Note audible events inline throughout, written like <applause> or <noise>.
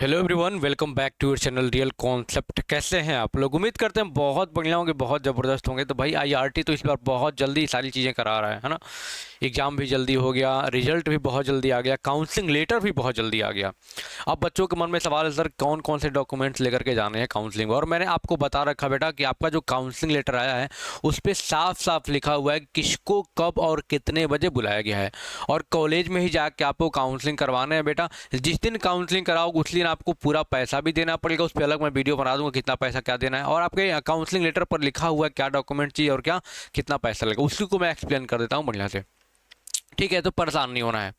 hello everyone welcome back to your channel real concept कैसे हैं आप लोग उम्मीद करते हैं बहुत बढ़िया होंगे बहुत ज़बरदस्त होंगे तो भाई आईआरटी तो इस बार बहुत जल्दी सारी चीज़ें करा रहा है है ना एग्ज़ाम भी जल्दी हो गया रिजल्ट भी बहुत जल्दी आ गया काउंसलिंग लेटर भी बहुत जल्दी आ गया अब बच्चों के मन में सवाल है सर कौन कौन से डॉक्यूमेंट्स लेकर के जाने हैं काउंसलिंग और मैंने आपको बता रखा बेटा कि आपका जो काउंसलिंग लेटर आया है उस पर साफ साफ लिखा हुआ है किसको कब और कितने बजे बुलाया गया है और कॉलेज में ही जाके आपको काउंसलिंग करवाना है बेटा जिस दिन काउंसलिंग कराओ उस दिन आपको पूरा पैसा भी देना पड़ेगा उस पर अलग मैं वीडियो बना दूंगा कितना पैसा क्या देना है और आपके काउंसलिंग लेटर पर लिखा हुआ है क्या डॉक्यूमेंट चाहिए और क्या कितना पैसा लगेगा उसी को मैं एक्सप्लेन कर देता हूँ बढ़िया से ठीक है तो परेशान नहीं होना है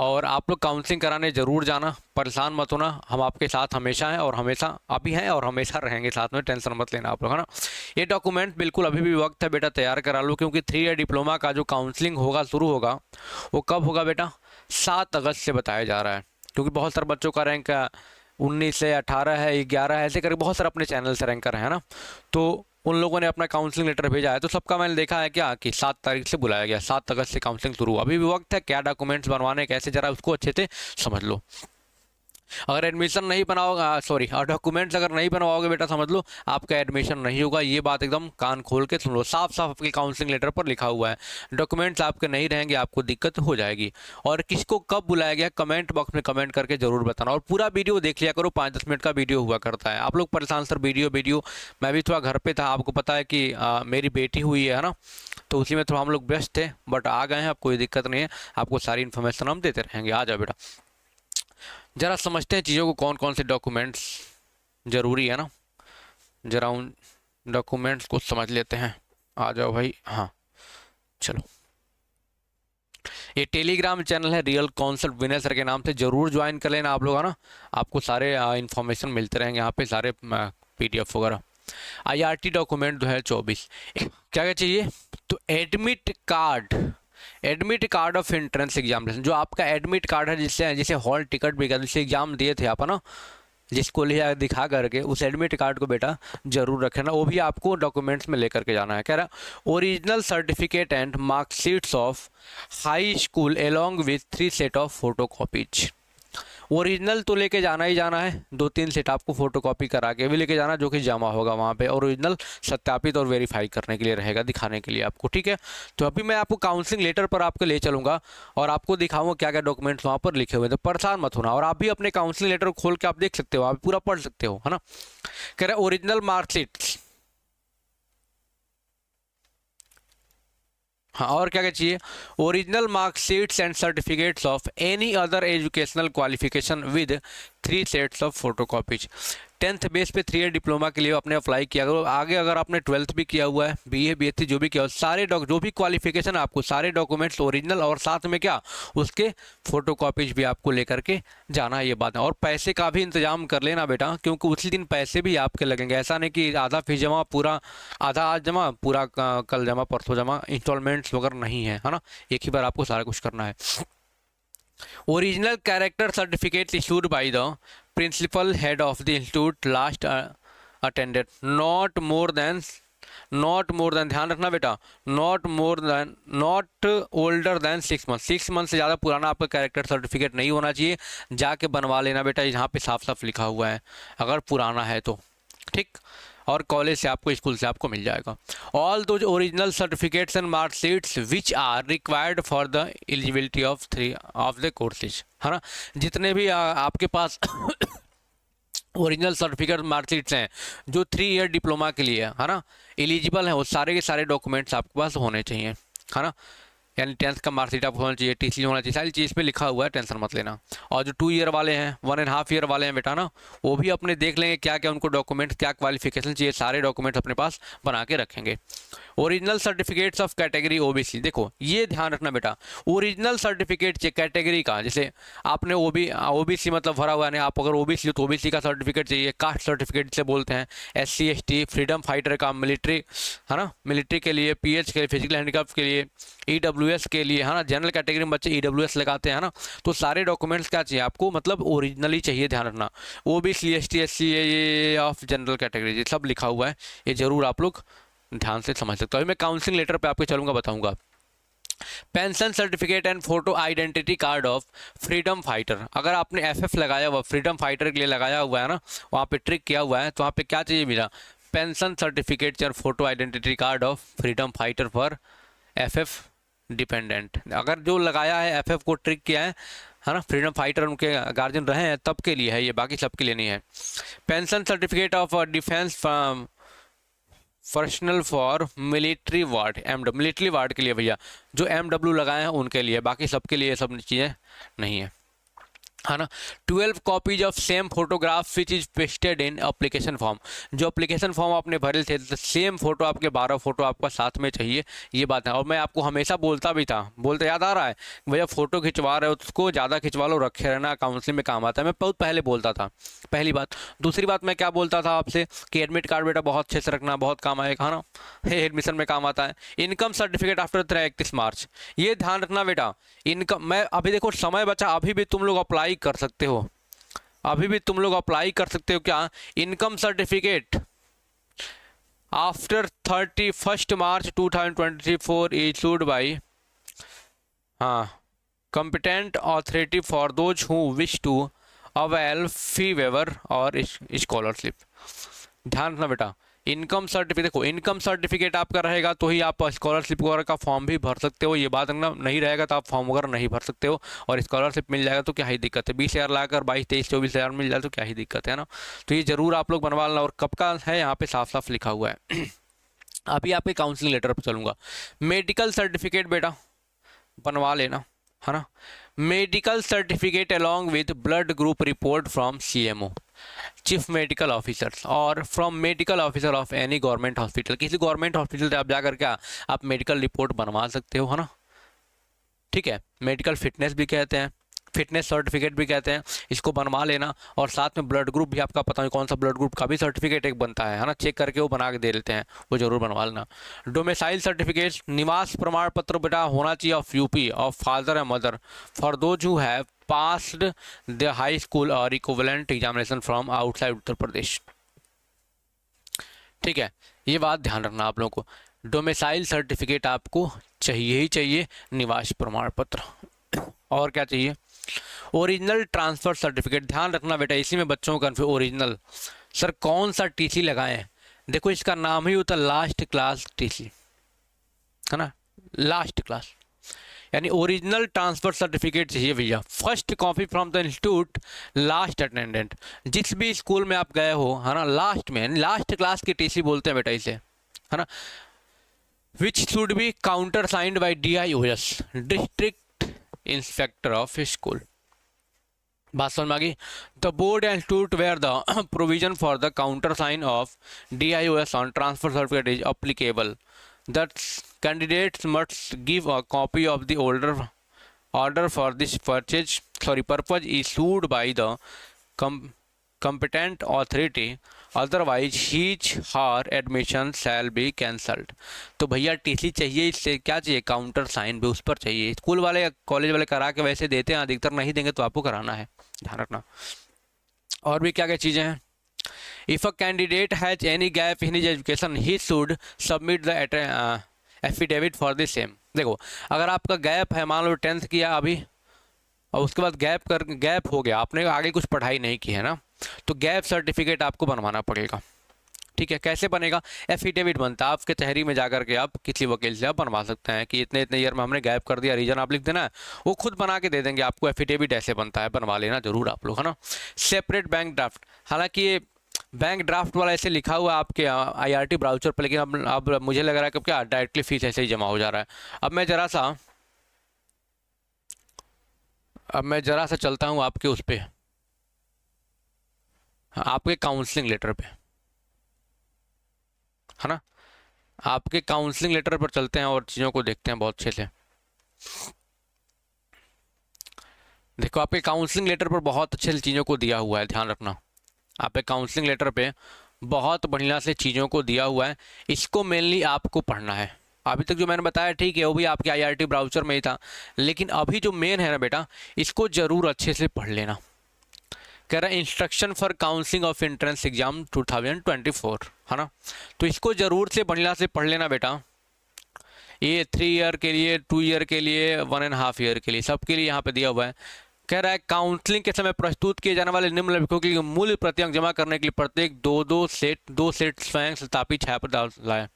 और आप लोग काउंसलिंग कराने ज़रूर जाना परेशान मत होना हम आपके साथ हमेशा हैं और हमेशा अभी हैं और हमेशा रहेंगे साथ में टेंशन मत लेना आप लोग है ना ये डॉक्यूमेंट बिल्कुल अभी भी वक्त है बेटा तैयार करा लो क्योंकि थ्री ईयर डिप्लोमा का जो काउंसलिंग होगा शुरू होगा वो कब होगा बेटा सात अगस्त से बताया जा रहा है क्योंकि बहुत सारे बच्चों का रैंक उन्नीस है अठारह है ग्यारह है ऐसे करके बहुत सारे अपने चैनल से रैंकर हैं ना तो उन लोगों ने अपना काउंसलिंग लेटर भेजा है तो सबका मैंने देखा है क्या कि सात तारीख से बुलाया गया सात अगस्त से काउंसलिंग शुरू हुआ अभी भी वक्त है क्या डॉक्यूमेंट्स बनवाने कैसे जरा उसको अच्छे से समझ लो अगर एडमिशन नहीं बनाओगे सॉरी और डॉक्यूमेंट्स अगर नहीं बनवाओगे बेटा समझ लो आपका एडमिशन नहीं होगा ये बात एकदम कान खोल के सुन लो साफ साफ आपके काउंसलिंग लेटर पर लिखा हुआ है डॉक्यूमेंट्स आपके नहीं रहेंगे आपको दिक्कत हो जाएगी और किसको कब बुलाया गया कमेंट बॉक्स में कमेंट करके जरूर बताना और पूरा वीडियो देख लिया करो पाँच दस मिनट का वीडियो हुआ करता है आप लोग परेशान सर वीडियो वीडियो मैं भी थोड़ा घर पर था आपको पता है कि मेरी बेटी हुई है ना तो उसी में थोड़ा हम लोग व्यस्त थे बट आ गए हैं अब कोई दिक्कत नहीं है आपको सारी इन्फॉर्मेशन हम देते रहेंगे आ जाओ बेटा ज़रा समझते हैं चीज़ों को कौन कौन से डॉक्यूमेंट्स ज़रूरी है ना ज़रा उन डॉक्यूमेंट्स को समझ लेते हैं आ जाओ भाई हाँ चलो ये टेलीग्राम चैनल है रियल कॉन्सेप्ट विनय सर के नाम से ज़रूर ज्वाइन कर लेना आप लोग है ना आपको सारे इन्फॉर्मेशन मिलते रहेंगे यहाँ पे सारे पीडीएफ वगैरह आईआरटी डॉक्यूमेंट दो हज़ार चौबीस क्या क्या चाहिए तो admit card admit card of entrance examination जो आपका एडमिट कार्ड है जिससे जिसे हॉल टिकट भी जिससे एग्जाम दिए थे आप ना जिसको ले दिखा करके उस एडमिट कार्ड को बेटा जरूर रखना वो भी आपको डॉक्यूमेंट्स में लेकर के जाना है कह रहा original certificate and marksheets of high school along with three set of photocopies original तो लेके जाना ही जाना है दो तीन सेट आपको फोटो कॉपी करा के भी लेके जाना जो कि जमा होगा वहाँ पर ओरिजिनल सत्यापित और वेरीफाई करने के लिए रहेगा दिखाने के लिए आपको ठीक है तो अभी मैं आपको काउंसलिंग लेटर पर आपके ले चलूँगा और आपको दिखाऊँगा क्या क्या डॉक्यूमेंट्स वहाँ पर लिखे हुए तो परेशान मत होना और आप भी अपने काउंसलिंग लेटर खोल के आप देख सकते हो आप पूरा पढ़ सकते हो है ना कह रहे ओरिजिनल मार्कशीट हाँ और क्या क्या चाहिए original marksheets and certificates of any other educational qualification with three sets of photocopies tenth base पे थ्री ईयर डिप्लोमा के लिए आपने अप्लाई किया अगर आगे अगर आपने ट्वेल्थ भी किया हुआ है B A B S C जो भी किया सारे डॉक जो भी क्वालिफिकेशन आपको सारे डॉक्यूमेंट्स ओरिजिनल और साथ में क्या उसके फोटो कॉपीज भी आपको लेकर के जाना है ये बात है और पैसे का भी इंतजाम कर लेना बेटा क्योंकि उसी दिन पैसे भी आपके लगेंगे ऐसा नहीं कि आधा फीस जमा पूरा आधा आज जमा पूरा कल जमा परसों जमा इंस्टॉलमेंट्स वगैरह नहीं है है ना एक ही बार आपको सारा कुछ करना है original character certificate issued by the principal head of the institute last attended not more than not more than ध्यान रखना बेटा not more than not older than six month six month से ज़्यादा पुराना आपका कैरेक्टर सर्टिफिकेट नहीं होना चाहिए जाके बनवा लेना बेटा यहाँ पे साफ साफ लिखा हुआ है अगर पुराना है तो ठीक और कॉलेज से आपको स्कूल से आपको मिल जाएगा all those original certificates and marksheets which are required for the eligibility of three of the courses है ना जितने भी आ, आपके पास ओरिजिनल सर्टिफिकेट मार्कशीट्स हैं जो थ्री ईयर डिप्लोमा के लिए है ना एलिजिबल हैं वो सारे के सारे डॉक्यूमेंट्स आपके पास होने चाहिए है ना यानी टेंथ का मार्कशीट आपको होना चाहिए टी सी होना चाहिए सारी चीज़ पे लिखा हुआ है टेंशन मत लेना और जो टू ईयर वाले हैं वन एंड हाफ ईयर वाले हैं बेटा ना वो भी अपने देख लेंगे क्या क्या उनको डॉक्यूमेंट्स क्या क्वालिफिकेशन चाहिए सारे डॉक्यूमेंट्स अपने पास बना के रखेंगे ओरिजिनल सर्टिफिकेट्स ऑफ कैटेगरी ओ देखो ये ध्यान रखना बेटा ओरिजिनल सर्टिफिकेट चाहिए कैटेगरी का जैसे आपने ओ बी ओ बी सी मतलब भरा हुआ है आप अगर ओ बी सी हो तो ओ बी सी का सर्टिफिकेट चाहिए कास्ट सर्टिफिकेट जिसे बोलते हैं S C S T freedom fighter का मिलिट्री है ना मिलिट्री के लिए पी एच के लिए फिजिकल हैंडीक्राफ्ट के लिए E e W EWS e के लिए है ना जनरल कैटेगरी में बच्चे ईडब्ल्यूएस e लगाते हैं ना तो सारे डॉक्यूमेंट्स क्या चाहिए आपको मतलब ओरिजिनली चाहिए ध्यान रखना वो भी C S T S C A of general category ये सब लिखा हुआ है ये ज़रूर आप लोग ध्यान से समझ सकते हो अभी मैं काउंसिलिंग लेटर पर आपके चलूँगा बताऊँगा pension certificate and photo identity card of freedom fighter अगर आपने एफएफ लगाया हुआ फ्रीडम फाइटर के लिए लगाया हुआ है ना वहाँ पे ट्रिक किया हुआ है तो वहाँ पे क्या चाहिए मिला पेंशन सर्टिफिकेट और photo identity card of freedom fighter for FF dependent अगर जो लगाया है एफ को ट्रिक किया है है ना फ्रीडम फाइटर उनके गार्जियन रहे हैं तब के लिए है ये बाकी सब के लिए नहीं है pension certificate of defence personnel for military ward M military ward के लिए भैया जो एम लगाए हैं उनके लिए बाकी सबके लिए सब चीज़ें नहीं है है ना twelve copies of same photograph which is pasted in application form जो अप्लीकेशन फॉर्म आपने भरे थे तो सेम फोटो आपके बारह फोटो आपका साथ में चाहिए ये बात है और मैं आपको हमेशा बोलता भी था बोलते याद आ रहा है भैया फोटो खिंचवा रहे हो उसको ज़्यादा खिंचवा लो रखे रहना काउंसिलिंग में काम आता है मैं बहुत पहले बोलता था पहली बात दूसरी बात मैं क्या बोलता था आपसे कि एडमिट कार्ड बेटा बहुत अच्छे से रखना बहुत काम आएगा है ना एडमिशन में काम आता है इनकम सर्टिफिकेट आफ्टर थ्रे इकतीस मार्च ये ध्यान रखना बेटा इनकम मैं अभी देखो समय बचा अभी भी तुम लोग अप्लाई अप्लाई कर सकते हो अभी भी तुम लोग अप्लाई कर सकते हो क्या income certificate after thirty first March two thousand twenty four issued by हाँ competent for those who wish to avail fee waiver और or scholarship ध्यान रखना बेटा इनकम सर्टिफिकेट देखो इनकम सर्टिफिकेट आपका रहेगा तो ही आप स्कॉलरशिप वगैरह का फॉर्म भी भर सकते हो ये बात रखना नहीं रहेगा तो आप फॉर्म वगैरह नहीं भर सकते हो और स्कॉलरशिप मिल जाएगा तो क्या ही दिक्कत है बीस हज़ार लाकर बाईस तेईस चौबीस हज़ार मिल जाए तो क्या ही दिक्कत है ना तो ये ज़रूर आप लोग बनवा लेना और कब का है यहाँ पर साफ साफ लिखा हुआ है <clears throat> अभी आपके काउंसिलिंग लेटर पर चलूँगा मेडिकल सर्टिफिकेट बेटा बनवा लेना है ना medical certificate along with blood group report from C M O chief medical officer और from medical officer of any government hospital किसी गवर्नमेंट हॉस्पिटल से आप जाकर क्या आप मेडिकल रिपोर्ट बनवा सकते हो है ना ठीक है मेडिकल फिटनेस भी कहते हैं फिटनेस सर्टिफिकेट भी कहते हैं इसको बनवा लेना और साथ में ब्लड ग्रुप भी आपका पता नहीं कौन सा ब्लड ग्रुप का भी सर्टिफिकेट एक बनता है है ना चेक करके वो बना के दे लेते हैं वो जरूर बनवा लेना डोमेसाइल सर्टिफिकेट निवास प्रमाण पत्र बेटा होना चाहिए of UP of father and mother for those who have passed their high school or uh, equivalent examination from outside Uttar Pradesh ठीक है ये बात ध्यान रखना आप लोगों को डोमेसाइल सर्टिफिकेट आपको चाहिए ही चाहिए निवास प्रमाण पत्र और क्या चाहिए ओरिजिनल ट्रांसफ़र सर्टिफिकेट ध्यान रखना बेटा इसी में बच्चों का कन्फ्यू ओरिजिनल सर कौन सा टीसी लगाएं देखो इसका नाम ही होता लास्ट क्लास टीसी है ना लास्ट क्लास यानी ओरिजिनल ट्रांसफ़र सर्टिफिकेट चाहिए भैया first copy from the institute last attendant जिस भी स्कूल में आप गए हो है ना लास्ट में लास्ट क्लास की टीसी बोलते हैं बेटा इसे है ना which should be countersigned by D I O S district inspector of school बात समझ में आ गई the board and institute where the provision for the countersign of D I O S on transfer certificate is applicable that candidates must give a copy of the order order for this purchase sorry purpose issued by the com competent authority otherwise हीच हार admission cell be cancelled तो भैया T C चाहिए इससे क्या चाहिए counter sign भी उस पर चाहिए स्कूल वाले कॉलेज वाले करा के वैसे देते हैं अधिकतर नहीं देंगे तो आपको कराना है ध्यान रखना और भी क्या क्या चीज़ें हैं if a candidate has any gap in his education he should submit the affidavit for the same देखो अगर आपका गैप है मान लो टेंथ किया अभी और उसके बाद गैप कर गैप हो गया आपने आगे कुछ पढ़ाई नहीं की है ना तो गैप सर्टिफिकेट आपको बनवाना पड़ेगा ठीक है कैसे बनेगा एफिडेविट बनता है आपके तहरी में जाकर के आप किसी वकील से आप बनवा सकते हैं कि इतने इतने ईयर में हमने गैप कर दिया रीजन आप लिख देना है वो खुद बना के दे देंगे आपको एफिडेविट ऐसे बनता है बनवा लेना जरूर आप लोग है ना सेपरेट बैंक ड्राफ्ट हालांकि ये बैंक ड्राफ्ट वाला ऐसे लिखा हुआ है आपके आईआरटी ब्राउचर पर लेकिन अब अब मुझे लग रहा है कि क्या डायरेक्टली फीस ऐसे ही जमा हो जा रहा है अब मैं ज़रा सा अब मैं ज़रा सा चलता हूँ आपके उस पर आपके काउंसलिंग लेटर पे है ना आपके काउंसलिंग लेटर पर चलते हैं और चीज़ों को देखते हैं बहुत अच्छे से देखो आपके काउंसलिंग लेटर पर बहुत अच्छे चीज़ों को दिया हुआ है ध्यान रखना आप पे काउंसलिंग लेटर पे बहुत बढ़िया से चीज़ों को दिया हुआ है इसको मेनली आपको पढ़ना है अभी तक जो मैंने बताया ठीक है वो भी आपके आईआरटी ब्राउचर में ही था लेकिन अभी जो मेन है ना बेटा इसको ज़रूर अच्छे से पढ़ लेना कह रहा है instruction for counselling of entrance exam 2024 है ना तो इसको ज़रूर से बढ़िया से पढ़ लेना बेटा ये थ्री ईयर के लिए टू ईयर के लिए वन एंड हाफ ईयर के लिए सबके लिए यहाँ पे दिया हुआ है कह रहा है काउंसलिंग के समय प्रस्तुत किए जाने वाले निम्न लेखकों के लिए मूल्य प्रत्यंक जमा करने के लिए प्रत्येक दो दो सेट दो सेट स्वयं स्थापित छायाप्रत लाए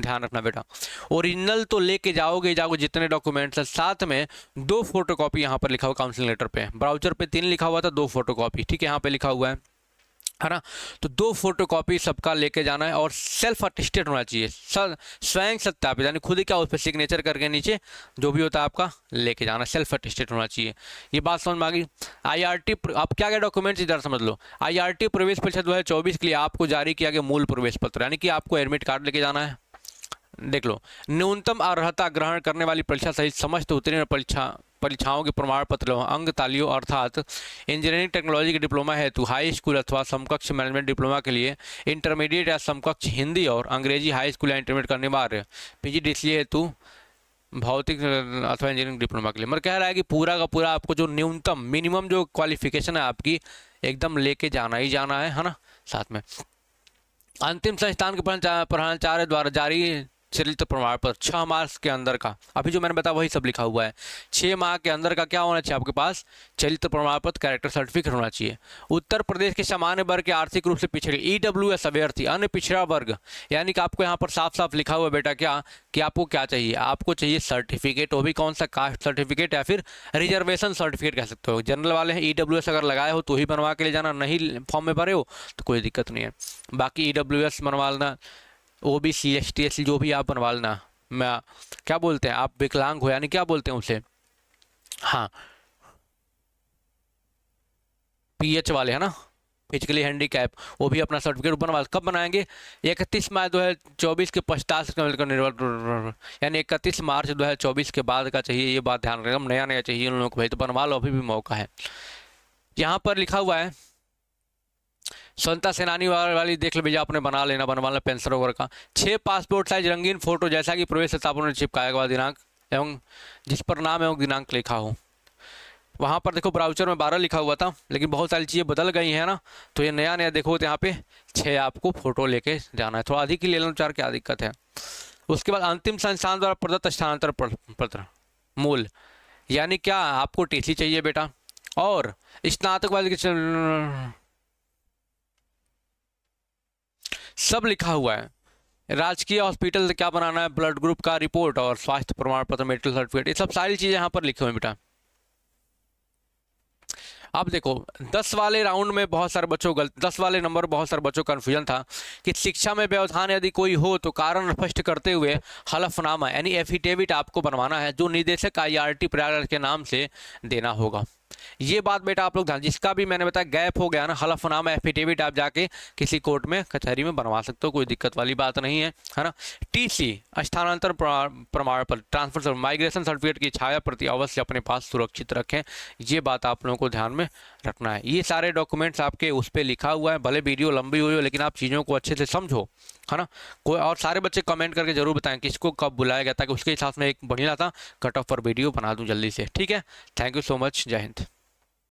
ध्यान रखना बेटा ओरिजिनल तो लेके जाओगे जाओगे जितने डॉक्यूमेंट्स हैं साथ में दो फोटोकॉपी यहाँ पर लिखा हुआ काउंसलिंग लेटर पे ब्राउजर पे तीन लिखा हुआ था दो फोटोकॉपी ठीक है यहाँ पे लिखा हुआ है है ना तो दो फोटोकॉपी सबका लेके जाना है और सेल्फ अटेस्टेड होना चाहिए स्वयं सत्यापित यानी खुद ही क्या उस पर सिग्नेचर करके नीचे जो भी होता है आपका लेके जाना सेल्फ अटेस्टेड होना चाहिए ये बात समझ में आ गई आईआरटी आप क्या क्या डॉक्यूमेंट्स इधर समझ लो आईआरटी प्रवेश परीक्षा दो के लिए आपको जारी किया गया मूल प्रवेश पत्र यानी कि आपको एडमिट कार्ड लेके जाना है देख लो न्यूनतम अर्हता ग्रहण करने वाली परीक्षा सहित समस्त उत्तीर्ण परीक्षा परीक्षाओं के प्रमाण पत्र अंग तालियों अर्थात इंजीनियरिंग टेक्नोलॉजी के डिप्लोमा हेतु हाई स्कूल अथवा समकक्ष मैनेजमेंट डिप्लोमा के लिए इंटरमीडिएट या समकक्ष हिंदी और अंग्रेजी हाई स्कूल या इंटरमीडिएट का अनिवार्य पी जी हेतु भौतिक अथवा इंजीनियरिंग डिप्लोमा के लिए मगर कह रहा है कि पूरा का पूरा आपको जो न्यूनतम मिनिमम जो क्वालिफिकेशन है आपकी एकदम लेके जाना ही जाना है है ना साथ में अंतिम संस्थान के प्रधानाचार्य द्वारा जारी चरित्र प्रमाण पत्र छः मार्क्स के अंदर का अभी जो मैंने बताया वही सब लिखा हुआ है छः माह के अंदर का क्या होना चाहिए आपके पास चरित्र प्रमाण पत्र कैरेक्टर सर्टिफिकेट होना चाहिए उत्तर प्रदेश के सामान्य वर्ग के आर्थिक रूप से पिछड़े ई डब्ल्यू एस अभ्यर्थी अन्य पिछड़ा वर्ग यानी कि आपको यहाँ पर साफ साफ लिखा हुआ बेटा क्या कि आपको क्या चाहिए आपको चाहिए सर्टिफिकेट वो भी कौन सा कास्ट सर्टिफिकेट या फिर रिजर्वेशन सर्टिफिकेट कह सकते हो जनरल वाले हैं ई e अगर लगाए हो तो ही बनवा के ले जाना नहीं फॉर्म में भरे हो तो कोई दिक्कत नहीं है बाकी E W S O B C S T S जो भी आप बनवा लेना मैं क्या बोलते हैं आप विकलांग हो यानी क्या बोलते हैं उसे हाँ पी एच वाले है ना फिजिकली हैंडीकैप वो भी अपना सर्टिफिकेट बनवा कब बनाएंगे इकतीस मार्च दो हज़ार चौबीस के पचास निर्भर यानी इकतीस मार्च दो हज़ार चौबीस के बाद का चाहिए ये बात ध्यान रखें नया नया चाहिए उन लोगों को भाई तो बनवा लो अभी भी मौका है यहाँ पर लिखा हुआ है स्वतंत्रता सेनानी वाली देख लो भैया आपने बना लेना बनवा लेना पेंसर वगैरह का छः पासपोर्ट साइज रंगीन फोटो जैसा कि प्रवेश स्थापना ने चिपकाया हुआ दिनांक एवं जिस पर नाम एवं दिनांक लिखा हो वहाँ पर देखो ब्राउचर में बारह लिखा हुआ था लेकिन बहुत सारी चीज़ें बदल गई हैं ना तो ये नया नया देखो तो यहाँ पे छः आपको फोटो लेके जाना है थोड़ा तो अधिक ही ले लो चार क्या दिक्कत है उसके बाद अंतिम संस्थान द्वारा प्रदत्त स्थानांतर पत्र मूल यानी क्या आपको टी चाहिए बेटा और स्नातक वाले सब लिखा हुआ है राजकीय हॉस्पिटल क्या बनाना है ब्लड ग्रुप का रिपोर्ट और स्वास्थ्य प्रमाण पत्र मेडिकल सर्टिफिकेट ये सब सारी चीज़ें यहाँ पर लिखी हुई बेटा अब देखो दस वाले राउंड में बहुत सारे बच्चों गलत दस वाले नंबर बहुत सारे बच्चों का कन्फ्यूजन था कि शिक्षा में व्यवधान यदि कोई हो तो कारण स्पष्ट करते हुए हलफनामा यानी एफिडेविट आपको बनवाना है जो निदेशक आई आर टी के नाम से देना होगा ये बात बेटा आप लोग ध्यान जिसका भी मैंने बताया गैप हो गया ना हलफनामा एफिडेविट आप जाके किसी कोर्ट में कचहरी में बनवा सकते हो कोई दिक्कत वाली बात नहीं है है ना टीसी स्थानांतर प्रमाण पत्र ट्रांसफर माइग्रेशन सर्टिफिकेट की छाया प्रति अवश्य अपने पास सुरक्षित रखें ये बात आप लोगों को ध्यान में रखना है ये सारे डॉक्यूमेंट्स आपके उस पर लिखा हुआ है भले वीडियो लंबी हुई हो लेकिन आप चीज़ों को अच्छे से समझो है ना कोई और सारे बच्चे कमेंट करके जरूर बताएं किसको कब बुलाया गया ताकि उसके हिसाब से एक बढ़िया था कट ऑफ पर वीडियो बना दूँ जल्दी से ठीक है थैंक यू सो मच जय हिंद